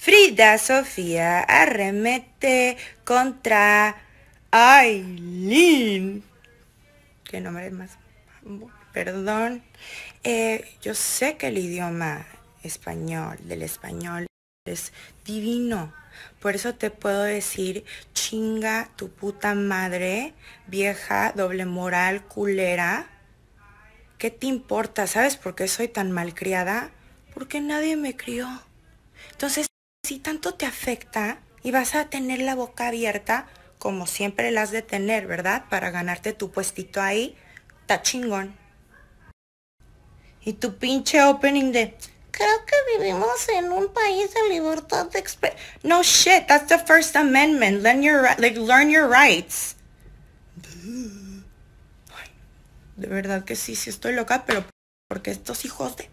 Frida Sofía arremete contra Aileen. Qué nombre es más. Perdón. Eh, yo sé que el idioma español, del español, es divino. Por eso te puedo decir, chinga tu puta madre, vieja, doble moral, culera. ¿Qué te importa? ¿Sabes por qué soy tan malcriada? Porque nadie me crió. Entonces, si tanto te afecta y vas a tener la boca abierta, como siempre la has de tener, ¿verdad? Para ganarte tu puestito ahí, está chingón. Y tu pinche opening de, creo que vivimos en un país de libertad de expresión. No shit, that's the First Amendment. Learn your, like, learn your rights. de verdad que sí, sí estoy loca, pero porque estos hijos de...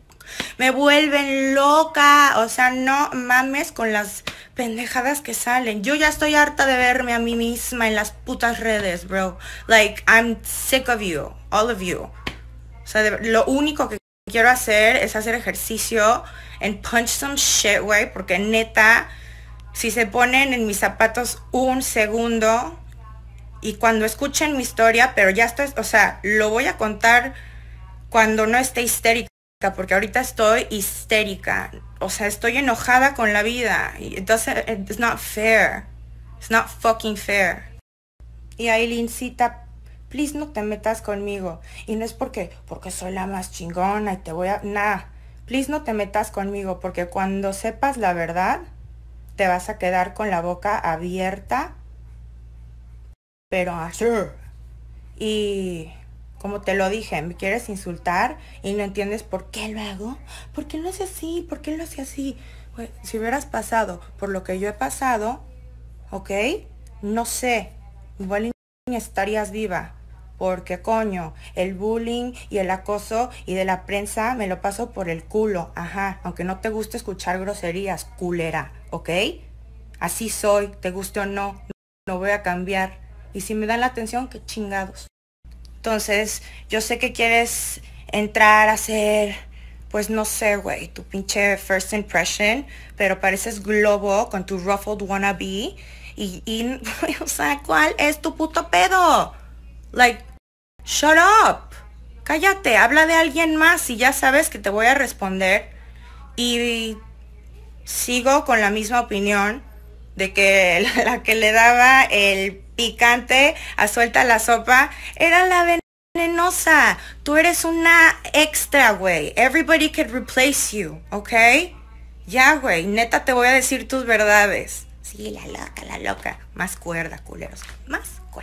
Me vuelven loca. O sea, no mames con las pendejadas que salen. Yo ya estoy harta de verme a mí misma en las putas redes, bro. Like, I'm sick of you. All of you. O sea, lo único que quiero hacer es hacer ejercicio and punch some shit, wey Porque neta, si se ponen en mis zapatos un segundo y cuando escuchen mi historia, pero ya estoy, o sea, lo voy a contar cuando no esté histérica porque ahorita estoy histérica, o sea, estoy enojada con la vida. Y it's not fair. It's not fucking fair. Y ahí incita, please no te metas conmigo. Y no es porque, porque soy la más chingona y te voy a... Nah, please no te metas conmigo, porque cuando sepas la verdad, te vas a quedar con la boca abierta. Pero así. Y como te lo dije, me quieres insultar y no entiendes por qué lo hago. ¿Por qué lo así? ¿Por qué lo hace así? si hubieras pasado por lo que yo he pasado, ¿ok? No sé, igual estarías viva. Porque coño, el bullying y el acoso y de la prensa me lo paso por el culo. Ajá, aunque no te guste escuchar groserías, culera, ¿ok? Así soy, te guste o no, no voy a cambiar. Y si me dan la atención, qué chingados. Entonces, yo sé que quieres entrar a hacer, pues no sé, güey, tu pinche first impression, pero pareces globo con tu ruffled wannabe. Y, y, o sea, ¿cuál es tu puto pedo? Like, shut up. Cállate, habla de alguien más y ya sabes que te voy a responder. Y sigo con la misma opinión de que la que le daba el picante, a suelta la sopa, era la venenosa. Tú eres una extra, güey. Everybody can replace you, ¿ok? Ya, güey, neta te voy a decir tus verdades. Sí, la loca, la loca. Más cuerda, culeros. Más cuerda.